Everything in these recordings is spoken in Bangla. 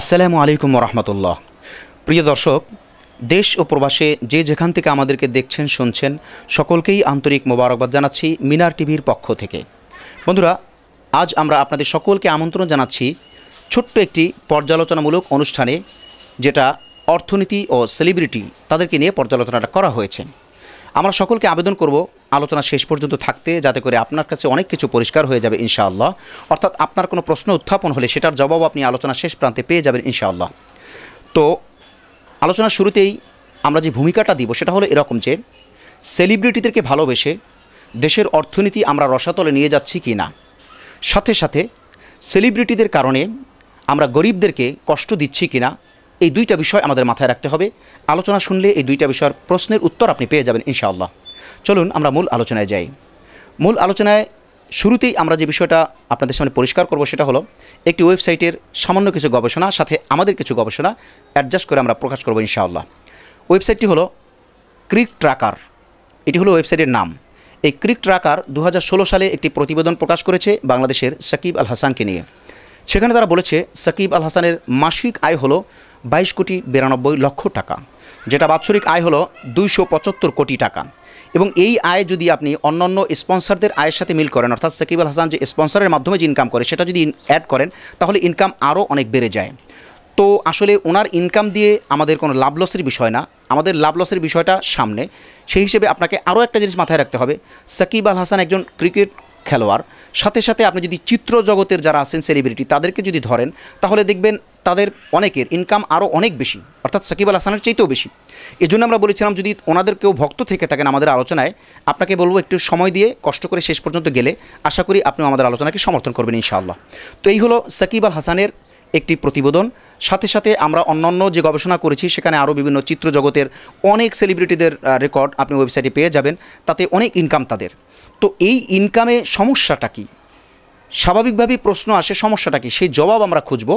আসসালামু আলাইকুম রহমতুল্লাহ প্রিয় দর্শক দেশ ও প্রবাসে যে যেখান থেকে আমাদেরকে দেখছেন শুনছেন সকলকেই আন্তরিক মোবারকবাদ জানাচ্ছি মিনার টিভির পক্ষ থেকে বন্ধুরা আজ আমরা আপনাদের সকলকে আমন্ত্রণ জানাচ্ছি ছোট্ট একটি পর্যালোচনামূলক অনুষ্ঠানে যেটা অর্থনীতি ও সেলিব্রিটি তাদেরকে নিয়ে পর্যালোচনাটা করা হয়েছে আমরা সকলকে আবেদন করব আলোচনা শেষ পর্যন্ত থাকতে যাতে করে আপনার কাছে অনেক কিছু পরিষ্কার হয়ে যাবে ইনশাআল্লাহ অর্থাৎ আপনার কোনো প্রশ্ন উত্থাপন হলে সেটার জবাব আপনি আলোচনা শেষ প্রান্তে পেয়ে যাবেন ইনশাআল্লাহ তো আলোচনার শুরুতেই আমরা যে ভূমিকাটা দিব সেটা হলো এরকম যে সেলিব্রিটিদেরকে ভালোবেসে দেশের অর্থনীতি আমরা রসাতলে নিয়ে যাচ্ছি কি না সাথে সাথে সেলিব্রিটিদের কারণে আমরা গরিবদেরকে কষ্ট দিচ্ছি কিনা এই দুইটা বিষয় আমাদের মাথায় রাখতে হবে আলোচনা শুনলে এই দুইটা বিষয়ের প্রশ্নের উত্তর আপনি পেয়ে যাবেন ইনশাআল্লাহ চলুন আমরা মূল আলোচনায় যাই মূল আলোচনায় শুরুতেই আমরা যে বিষয়টা আপনাদের সামনে পরিষ্কার করব সেটা হলো একটি ওয়েবসাইটের সামান্য কিছু গবেষণা সাথে আমাদের কিছু গবেষণা অ্যাডজাস্ট করে আমরা প্রকাশ করব ইনশাআল্লাহ ওয়েবসাইটটি হলো ক্রিক ট্রাকার এটি হলো ওয়েবসাইটের নাম এই ক্রিক ট্রাকার দু সালে একটি প্রতিবেদন প্রকাশ করেছে বাংলাদেশের সাকিব আল হাসানকে নিয়ে সেখানে তারা বলেছে সাকিব আল হাসানের মাসিক আয় হলো বাইশ কোটি বিরানব্বই লক্ষ টাকা যেটা বাৎসরিক আয় হলো দুইশো পঁচাত্তর কোটি টাকা এবং এই আয় যদি আপনি অন্যান্য স্পন্সারদের আয়ের সাথে মিল করেন অর্থাৎ সাকিব আল হাসান যে স্পন্সারের মাধ্যমে যে ইনকাম করে সেটা যদি অ্যাড করেন তাহলে ইনকাম আরও অনেক বেড়ে যায় তো আসলে ওনার ইনকাম দিয়ে আমাদের কোনো লাভ লসের বিষয় না আমাদের লাভ লসের বিষয়টা সামনে সেই হিসেবে আপনাকে আরও একটা জিনিস মাথায় রাখতে হবে সাকিব আল হাসান একজন ক্রিকেট খেলোয়াড় সাথে সাথে আপনি যদি চিত্র জগতের যারা আছেন সেলিব্রিটি তাদেরকে যদি ধরেন তাহলে দেখবেন তাদের অনেকের ইনকাম আরও অনেক বেশি অর্থাৎ সাকিব আল হাসানের চাইতেও বেশি এই জন্য আমরা বলেছিলাম যদি ওনাদের কেউ ভক্ত থেকে থাকেন আমাদের আলোচনায় আপনাকে বলবো একটু সময় দিয়ে কষ্ট করে শেষ পর্যন্ত গেলে আশা করি আপনি আমাদের আলোচনাকে সমর্থন করবেন ইনশাআল্লাহ তো এই হলো সাকিব আল হাসানের একটি প্রতিবেদন সাথে সাথে আমরা অন্যান্য যে গবেষণা করেছি সেখানে আরও বিভিন্ন চিত্র জগতের অনেক সেলিব্রিটিদের রেকর্ড আপনি ওয়েবসাইটে পেয়ে যাবেন তাতে অনেক ইনকাম তাদের তো এই ইনকামে সমস্যাটা কী স্বাভাবিকভাবেই প্রশ্ন আসে সমস্যাটা কি সেই জবাব আমরা খুঁজব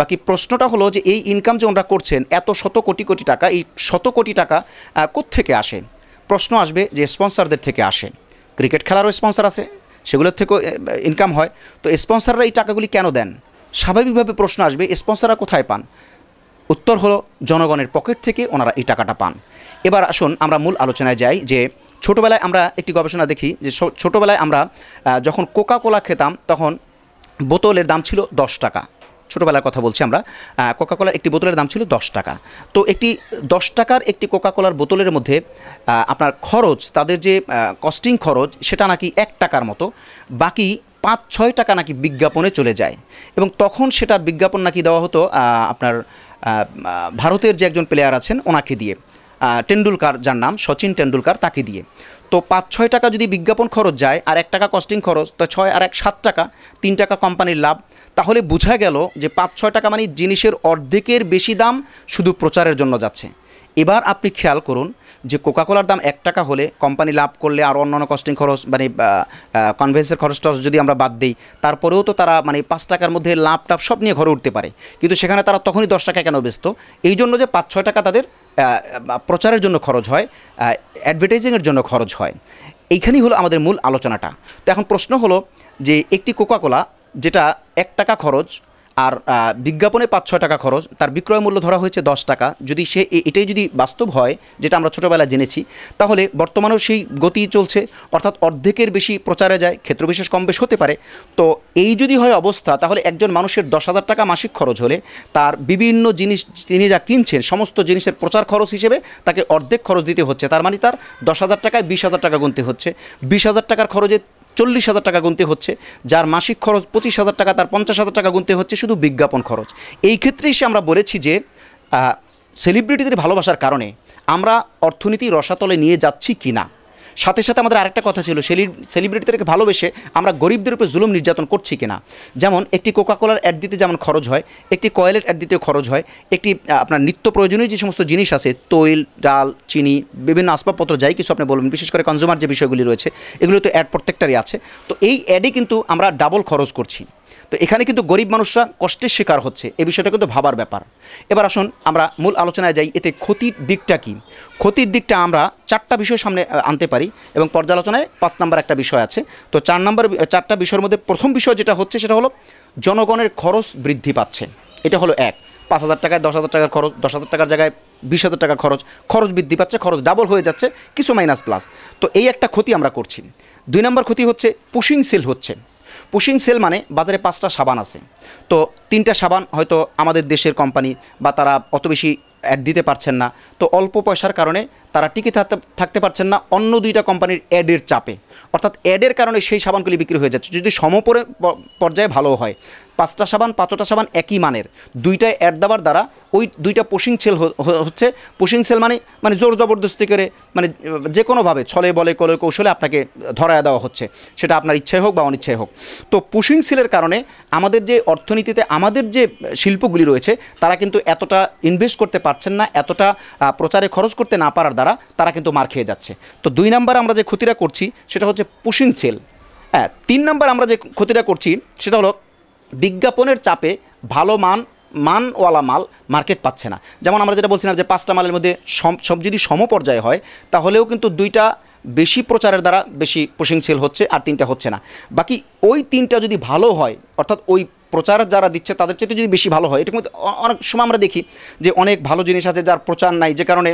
বাকি প্রশ্নটা হলো যে এই ইনকাম যে ওনারা করছেন এত শত কোটি কোটি টাকা এই শত কোটি টাকা থেকে আসে প্রশ্ন আসবে যে স্পন্সারদের থেকে আসে ক্রিকেট খেলারও স্পন্সার আছে সেগুলোর থেকেও ইনকাম হয় তো স্পন্সাররা এই টাকাগুলি কেন দেন স্বাভাবিকভাবে প্রশ্ন আসবে স্পন্সাররা কোথায় পান উত্তর হলো জনগণের পকেট থেকে ওনারা এই টাকাটা পান এবার আসুন আমরা মূল আলোচনায় যাই যে ছোটোবেলায় আমরা একটি গবেষণা দেখি যে ছোটোবেলায় আমরা যখন কোকা কোলা খেতাম তখন বোতলের দাম ছিল দশ টাকা ছোটোবেলার কথা বলছি আমরা কোকাকোলার একটি বোতলের দাম ছিল দশ টাকা তো একটি দশ টাকার একটি কোকাকোলার বোতলের মধ্যে আপনার খরচ তাদের যে কস্টিং খরচ সেটা নাকি এক টাকার মতো বাকি পাঁচ ছয় টাকা নাকি বিজ্ঞাপনে চলে যায় এবং তখন সেটার বিজ্ঞাপন নাকি দেওয়া হতো আপনার ভারতের যে একজন প্লেয়ার আছেন ওনাকে দিয়ে টেন্ডুলকার যার নাম সচিন টেন্ডুলকার তাকে দিয়ে তো পাঁচ ছয় টাকা যদি বিজ্ঞাপন খরচ যায় আর এক টাকা কস্টিং খরচ তো ছয় আর এক সাত টাকা তিন টাকা কোম্পানির লাভ তাহলে বোঝা গেল যে পাঁচ ছয় টাকা মানে জিনিসের অর্ধেকের বেশি দাম শুধু প্রচারের জন্য যাচ্ছে এবার আপনি খেয়াল করুন যে কোকাকোলার দাম এক টাকা হলে কোম্পানি লাভ করলে আর অন্যান্য কস্টিং খরচ মানে কনভেন্সের খরচ টরচ যদি আমরা বাদ দিই তারপরেও তো তারা মানে পাঁচ টাকার মধ্যে লাভ টাভ সব নিয়ে ঘরে উঠতে পারে কিন্তু সেখানে তারা তখনই দশ টাকা কেন ব্যস্ত এই জন্য যে পাঁচ ছয় টাকা তাদের প্রচারের জন্য খরচ হয় অ্যাডভার্টাইজিংয়ের জন্য খরচ হয় এইখানেই হলো আমাদের মূল আলোচনাটা তো এখন প্রশ্ন হলো যে একটি কোকাকোলা যেটা এক টাকা খরচ আর বিজ্ঞাপনে পাঁচ ছয় টাকা খরচ তার বিক্রয় মূল্য ধরা হয়েছে দশ টাকা যদি সে এটাই যদি বাস্তব হয় যেটা আমরা ছোটোবেলায় জেনেছি তাহলে বর্তমানেও সেই গতি চলছে অর্থাৎ অর্ধেকের বেশি প্রচারে যায় ক্ষেত্রবিশেষ কম বেশ হতে পারে তো এই যদি হয় অবস্থা তাহলে একজন মানুষের দশ হাজার টাকা মাসিক খরচ হলে তার বিভিন্ন জিনিস তিনি যা কিনছেন সমস্ত জিনিসের প্রচার খরচ হিসেবে তাকে অর্ধেক খরচ দিতে হচ্ছে তার মানে তার দশ হাজার টাকায় বিশ হাজার টাকা গুনতে হচ্ছে বিশ হাজার টাকার খরচে চল্লিশ হাজার টাকা গুনতে হচ্ছে যার মাসিক খরচ পঁচিশ হাজার টাকা তার পঞ্চাশ হাজার টাকা গুনতে হচ্ছে শুধু বিজ্ঞাপন খরচ এই ক্ষেত্রে এসে আমরা বলেছি যে সেলিব্রিটিদের ভালোবাসার কারণে আমরা অর্থনীতি রসাতলে নিয়ে যাচ্ছি কি না সাথে সাথে আমাদের আরেকটা কথা ছিল সেলিব্রিটিদেরকে ভালোবেসে আমরা গরিবদের উপরে জুলুম নির্যাতন করছি কিনা যেমন একটি কোকাকোলার অ্যাড দিতে যেমন খরচ হয় একটি কয়েলের অ্যাড দিতে খরচ হয় একটি আপনার নিত্য প্রয়োজনীয় যে সমস্ত জিনিস আছে তৈল ডাল চিনি বিভিন্ন আসবাবপত্র যাই কিছু আপনি বলবেন বিশেষ করে কনজিউমার যে বিষয়গুলি রয়েছে এগুলো তো অ্যাড প্রত্যেকটারই আছে তো এই অ্যাডে কিন্তু আমরা ডাবল খরচ করছি তো এখানে কিন্তু গরিব মানুষরা কষ্টের শিকার হচ্ছে এ বিষয়টা কিন্তু ভাবার ব্যাপার এবার আসুন আমরা মূল আলোচনায় যাই এতে ক্ষতির দিকটা কি ক্ষতির দিকটা আমরা চারটা বিষয় সামনে আনতে পারি এবং পর্যালোচনায় পাঁচ নাম্বার একটা বিষয় আছে তো চার নাম্বার চারটা বিষয়ের মধ্যে প্রথম বিষয় যেটা হচ্ছে সেটা হলো জনগণের খরচ বৃদ্ধি পাচ্ছে এটা হলো এক পাঁচ হাজার টাকায় দশ হাজার টাকার খরচ দশ হাজার টাকার জায়গায় বিশ হাজার টাকা খরচ খরচ বৃদ্ধি পাচ্ছে খরচ ডাবল হয়ে যাচ্ছে কিছু মাইনাস প্লাস তো এই একটা ক্ষতি আমরা করছি দুই নম্বর ক্ষতি হচ্ছে পুশিং সেল হচ্ছে পুশিং সেল মানে বাজারে পাঁচটা সাবান আছে তো তিনটা সাবান হয়তো আমাদের দেশের কোম্পানি বা তারা অত বেশি অ্যাড দিতে পারছেন না তো অল্প পয়সার কারণে তারা টিকে থাকতে পারছেন না অন্য দুইটা কোম্পানির অ্যাডের চাপে অর্থাৎ অ্যাডের কারণে সেই সাবানগুলি বিক্রি হয়ে যাচ্ছে যদি সম পর্যায়ে ভালো হয় পাঁচটা সাবান পাঁচটা সাবান একই মানের দুইটা অ্যাড দেওয়ার দ্বারা ওই দুইটা পোশিং সেল হচ্ছে পোশিং সেল মানে মানে জোর জবরদস্তি করে মানে যে কোনোভাবে ছলে বলে কলে কৌশলে আপনাকে ধরায় দেওয়া হচ্ছে সেটা আপনার ইচ্ছাই হোক বা অনিচ্ছাই হোক তো পুশিং সেলের কারণে আমাদের যে অর্থনীতিতে আমাদের যে শিল্পগুলি রয়েছে তারা কিন্তু এতটা ইনভেস্ট করতে পার পারছেন না এতটা প্রচারে খরচ করতে না পারার দ্বারা তারা কিন্তু মার খেয়ে যাচ্ছে তো দুই নাম্বার আমরা যে ক্ষতিটা করছি সেটা হচ্ছে পুশিং সেল হ্যাঁ তিন নাম্বার আমরা যে ক্ষতিটা করছি সেটা হলো বিজ্ঞাপনের চাপে ভালো মান মানওয়ালা মাল মার্কেট পাচ্ছে না যেমন আমরা যেটা বলছিলাম যে পাঁচটা মালের মধ্যে সব যদি সমপর্যায়ে হয় তাহলেও কিন্তু দুইটা বেশি প্রচারের দ্বারা বেশি পুশিং সেল হচ্ছে আর তিনটা হচ্ছে না বাকি ওই তিনটা যদি ভালো হয় অর্থাৎ ওই প্রচার যারা দিচ্ছে তাদের চেয়ে যদি বেশি ভালো হয় মধ্যে অনেক সময় আমরা দেখি যে অনেক ভালো জিনিস আছে যার প্রচার নাই যে কারণে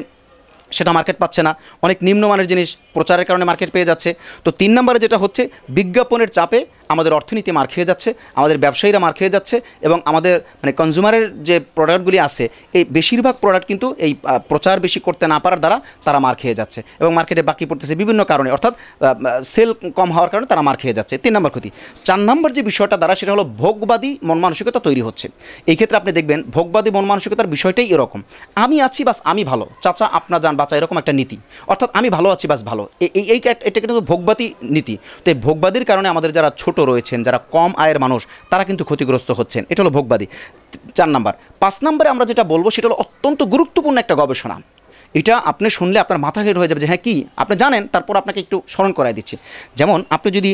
সেটা মার্কেট পাচ্ছে না অনেক নিম্নমানের জিনিস প্রচারের কারণে মার্কেট পেয়ে যাচ্ছে তো তিন নম্বরে যেটা হচ্ছে বিজ্ঞাপনের চাপে আমাদের অর্থনীতি মার খেয়ে যাচ্ছে আমাদের ব্যবসায়ীরা মার খেয়ে যাচ্ছে এবং আমাদের মানে কনজিউমারের যে প্রোডাক্টগুলি আছে এই বেশিরভাগ প্রোডাক্ট কিন্তু এই প্রচার বেশি করতে না পারার দ্বারা তারা মার খেয়ে যাচ্ছে এবং মার্কেটে বাকি পড়তেছে বিভিন্ন কারণে অর্থাৎ সেল কম হওয়ার কারণে তারা মার খেয়ে যাচ্ছে তিন নম্বর ক্ষতি চার নম্বর যে বিষয়টা দ্বারা সেটা হলো ভোগবাদী মন মানসিকতা তৈরি হচ্ছে এই ক্ষেত্রে আপনি দেখবেন ভোগবাদী মন মানসিকতার বিষয়টাই এরকম আমি আছি বাস আমি ভালো চাচা আপনা যান বাঁচা এরকম একটা নীতি অর্থাৎ আমি ভালো আছি বাস ভালো এই এটা কিন্তু ভোগবাদী নীতি তো এই ভোগবাদীর কারণে আমাদের যারা ছোট রয়েছেন যারা কম আয়ের মানুষ তারা কিন্তু ক্ষতিগ্রস্ত হচ্ছেন এটা হলো ভোগবাদী চার নাম্বার পাঁচ নাম্বারে আমরা যেটা বলবো সেটা হলো অত্যন্ত গুরুত্বপূর্ণ একটা গবেষণা এটা আপনি শুনলে আপনার মাথা হেট হয়ে যাবে যে হ্যাঁ কী আপনি জানেন তারপর আপনাকে একটু স্মরণ করাই দিচ্ছি যেমন আপনি যদি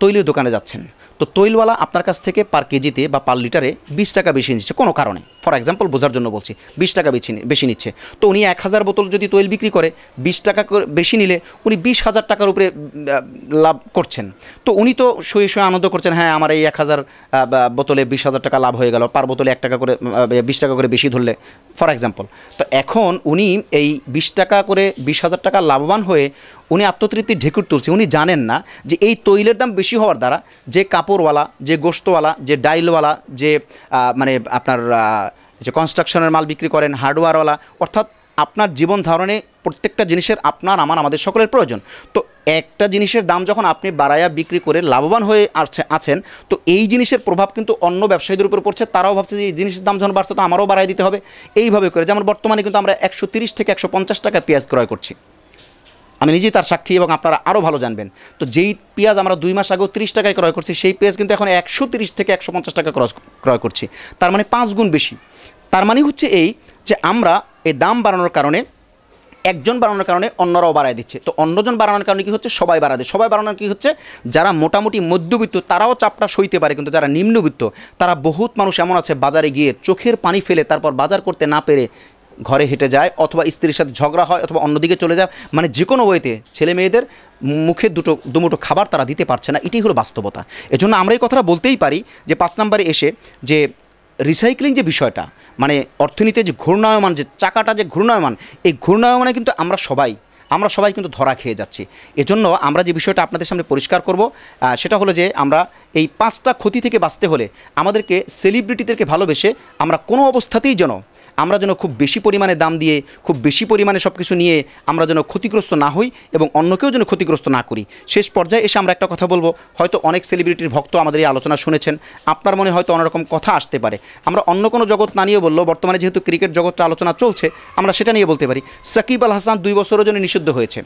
তৈলের দোকানে যাচ্ছেন তো তৈলওয়ালা আপনার কাছ থেকে পার কেজিতে বা পার লিটারে বিশ টাকা বেশি নিচ্ছে কোনো কারণে ফর এক্সাম্পল বোঝার জন্য বলছি বিশ টাকা বেশি বেশি নিচ্ছে তো উনি এক হাজার বোতল যদি তৈল বিক্রি করে বিশ টাকা বেশি নিলে উনি বিশ হাজার টাকার উপরে লাভ করছেন তো উনি তো শুয়ে শুয়ে আনন্দ করছেন হ্যাঁ আমার এই এক হাজার বোতলে বিশ হাজার টাকা লাভ হয়ে গেল পার বোতলে এক টাকা করে বিশ টাকা করে বেশি ধরলে ফর এক্সাম্পল তো এখন উনি এই বিশ টাকা করে বিশ হাজার টাকা লাভবান হয়ে উনি আত্মতৃপ্তির ঢেকুর তুলছে উনি জানেন না যে এই তৈলের দাম বেশি হওয়ার দ্বারা যে কাপড়ওয়ালা যে গোস্তওয়ালা যে ডাইলওয়ালা যে মানে আপনার যে কনস্ট্রাকশনের মাল বিক্রি করেন হার্ডওয়্যারওয়ালা অর্থাৎ আপনার জীবন ধারণে প্রত্যেকটা জিনিসের আপনার আমার আমাদের সকলের প্রয়োজন তো একটা জিনিসের দাম যখন আপনি বাড়াইয়া বিক্রি করে লাভবান হয়ে আসছে আছেন তো এই জিনিসের প্রভাব কিন্তু অন্য ব্যবসায়ীদের উপর পড়ছে তারাও ভাবছে যে এই জিনিসের দাম যখন বাড়ছে তো আমারও বাড়াই দিতে হবে এইভাবে করে যেমন বর্তমানে কিন্তু আমরা একশো থেকে একশো টাকা পেঁয়াজ ক্রয় করছি আমি নিজেই তার সাক্ষী এবং আপনারা আরও ভালো জানবেন তো যেই পেঁয়াজ আমরা দুই মাস আগেও তিরিশ টাকায় ক্রয় করছি সেই পেঁয়াজ কিন্তু এখন একশো তিরিশ থেকে একশো পঞ্চাশ টাকা ক্রয় ক্রয় করছি তার মানে পাঁচ গুণ বেশি তার মানে হচ্ছে এই যে আমরা এই দাম বাড়ানোর কারণে একজন বাড়ানোর কারণে অন্যরাও বাড়ায় দিচ্ছে তো অন্যজন বাড়ানোর কারণে কী হচ্ছে সবাই বাড়া দিচ্ছে সবাই বাড়ানোর কী হচ্ছে যারা মোটামুটি মধ্যবিত্ত তারাও চাপটা সইতে পারে কিন্তু যারা নিম্নবিত্ত তারা বহুত মানুষ এমন আছে বাজারে গিয়ে চোখের পানি ফেলে তারপর বাজার করতে না পেরে ঘরে হেঁটে যায় অথবা স্ত্রীর সাথে ঝগড়া হয় অথবা অন্যদিকে চলে যায় মানে যে কোনো ওয়েতে ছেলে মেয়েদের মুখে দুটো দুমুটো খাবার তারা দিতে পারছে না এটাই হলো বাস্তবতা এজন্য আমরা এই কথাটা বলতেই পারি যে পাঁচ নম্বরে এসে যে রিসাইক্লিং যে বিষয়টা মানে অর্থনীতির যে ঘূর্ণায়মান যে চাকাটা যে ঘূর্ণায়মান এই ঘূর্ণায়মানে কিন্তু আমরা সবাই আমরা সবাই কিন্তু ধরা খেয়ে যাচ্ছি এজন্য আমরা যে বিষয়টা আপনাদের সামনে পরিষ্কার করব সেটা হলো যে আমরা এই পাঁচটা ক্ষতি থেকে বাঁচতে হলে আমাদেরকে সেলিব্রিটিদেরকে ভালোবেসে আমরা কোনো অবস্থাতেই যেন আমরা যেন খুব বেশি পরিমাণে দাম দিয়ে খুব বেশি পরিমাণে সব কিছু নিয়ে আমরা যেন ক্ষতিগ্রস্ত না হই এবং অন্যকেও যেন ক্ষতিগ্রস্ত না করি শেষ পর্যায়ে এসে আমরা একটা কথা বলবো হয়তো অনেক সেলিব্রিটির ভক্ত আমাদের এই আলোচনা শুনেছেন আপনার মনে হয়তো অন্যরকম কথা আসতে পারে আমরা অন্য কোনো জগৎ না নিয়ে বললো বর্তমানে যেহেতু ক্রিকেট জগৎটা আলোচনা চলছে আমরা সেটা নিয়ে বলতে পারি সাকিব আল হাসান দুই বছরের জন্য নিষিদ্ধ হয়েছে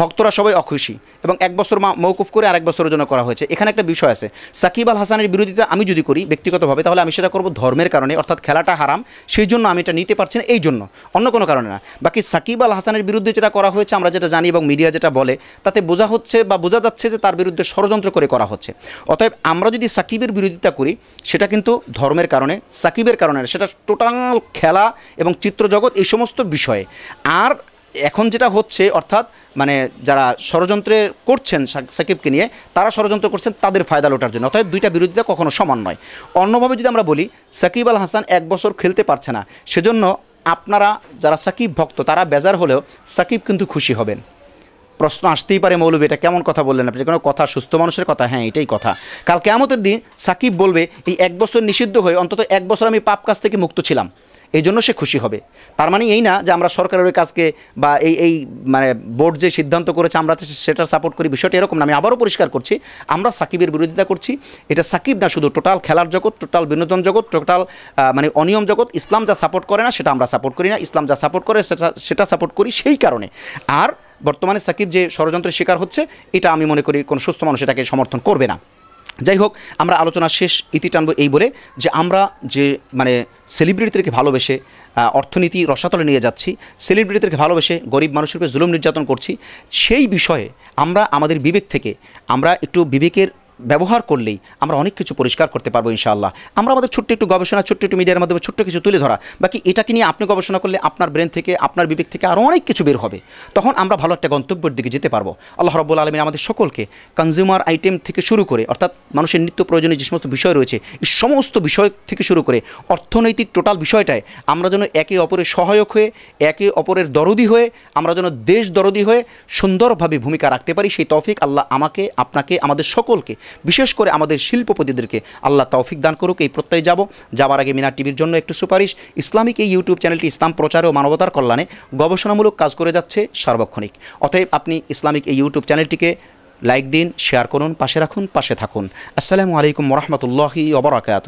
ভক্তরা সবাই অখুশি এবং এক বছর মৌকুফ করে আরেক বছরের জন্য করা হয়েছে এখানে একটা বিষয় আছে সাকিব আল হাসানের বিরোধিতা আমি যদি করি ব্যক্তিগতভাবে তাহলে আমি সেটা করবো ধর্মের কারণে অর্থাৎ খেলাটা হারাম সেই জন্য আমি এটা নিতে পারছে এই জন্য অন্য কোনো কারণে না বাকি সাকিব আল হাসানের বিরুদ্ধে যেটা করা হয়েছে আমরা যেটা জানি এবং মিডিয়া যেটা বলে তাতে বোঝা হচ্ছে বা বোঝা যাচ্ছে যে তার বিরুদ্ধে ষড়যন্ত্র করে করা হচ্ছে অতএব আমরা যদি সাকিবের বিরোধিতা করি সেটা কিন্তু ধর্মের কারণে সাকিবের কারণে সেটা টোটাল খেলা এবং চিত্রজগৎ এই সমস্ত বিষয়ে আর এখন যেটা হচ্ছে অর্থাৎ মানে যারা ষড়যন্ত্রে করছেন সাকিবকে নিয়ে তারা ষড়যন্ত্র করছেন তাদের ফায়দা লোটার জন্য অর্থাৎ দুইটা বিরোধিতা কখনো সমান নয় অন্যভাবে যদি আমরা বলি সাকিব আল হাসান এক বছর খেলতে পারছে না সেজন্য আপনারা যারা সাকিব ভক্ত তারা বেজার হলেও সাকিব কিন্তু খুশি হবেন প্রশ্ন আসতেই পারে মৌলবী এটা কেমন কথা বললেন আপনি কোনো কথা সুস্থ মানুষের কথা হ্যাঁ এটাই কথা কাল কেমতের দিন সাকিব বলবে এই এক বছর নিষিদ্ধ হয়ে অন্তত এক বছর আমি পাপ কাজ থেকে মুক্ত ছিলাম এই জন্য সে খুশি হবে তার মানে এই না যে আমরা সরকারের ওই কাজকে বা এই এই মানে বোর্ড যে সিদ্ধান্ত করেছে আমরা সেটা সাপোর্ট করি বিষয়টা এরকম না আমি আবারও পরিষ্কার করছি আমরা সাকিবের বিরোধিতা করছি এটা সাকিব না শুধু টোটাল খেলার জগৎ টোটাল বিনোদন জগৎ টোটাল মানে অনিয়ম জগৎ ইসলাম যা সাপোর্ট করে না সেটা আমরা সাপোর্ট করি না ইসলাম যা সাপোর্ট করে সেটা সেটা সাপোর্ট করি সেই কারণে আর বর্তমানে সাকিব যে ষড়যন্ত্রের শিকার হচ্ছে এটা আমি মনে করি কোনো সুস্থ মানুষ এটাকে সমর্থন করবে না যাই হোক আমরা আলোচনা শেষ ইতি টানব এই বলে যে আমরা যে মানে সেলিব্রিটিদেরকে ভালোবেসে অর্থনীতি রসাতলে নিয়ে যাচ্ছি সেলিব্রিটিদেরকে ভালোবেসে গরিব মানুষের উপরে জুলুম নির্যাতন করছি সেই বিষয়ে আমরা আমাদের বিবেক থেকে আমরা একটু বিবেকের ব্যবহার করলেই আমরা অনেক কিছু পরিষ্কার করতে পারবো ইনশাআল্লাহ আমরা আমাদের ছোট্ট একটু গবেষণা ছোট্ট একটু মিডিয়ার মাধ্যমে ছোট্ট কিছু তুলে ধরা বাকি এটাকে নিয়ে আপনি গবেষণা করলে আপনার ব্রেন থেকে আপনার বিবেক থেকে আরও অনেক কিছু বের হবে তখন আমরা ভালো একটা গন্তব্যের দিকে যেতে পারবো আল্লাহ রব্বুল আলমিন আমাদের সকলকে কনজিউমার আইটেম থেকে শুরু করে অর্থাৎ মানুষের নিত্য প্রয়োজনীয় যে সমস্ত বিষয় রয়েছে এই সমস্ত বিষয় থেকে শুরু করে অর্থনৈতিক টোটাল বিষয়টায় আমরা যেন একে অপরের সহায়ক হয়ে একে অপরের দরদি হয়ে আমরা যেন দেশ দরদি হয়ে সুন্দরভাবে ভূমিকা রাখতে পারি সেই তফিক আল্লাহ আমাকে আপনাকে আমাদের সকলকে বিশেষ করে আমাদের শিল্পপতিদেরকে আল্লাহ তৌফিক দান করুক এই প্রত্যয়ে যাব যাওয়ার আগে মিনা টিভির জন্য একটু সুপারিশ ইসলামিক এই ইউটিউব চ্যানেলটি ইসলাম প্রচার ও মানবতার কল্যাণে গবেষণামূলক কাজ করে যাচ্ছে সার্বক্ষণিক অতএব আপনি ইসলামিক এই ইউটিউব চ্যানেলটিকে লাইক দিন শেয়ার করুন পাশে রাখুন পাশে থাকুন আসসালামু আলাইকুম রহমতুল্লাহি ওবরাকাত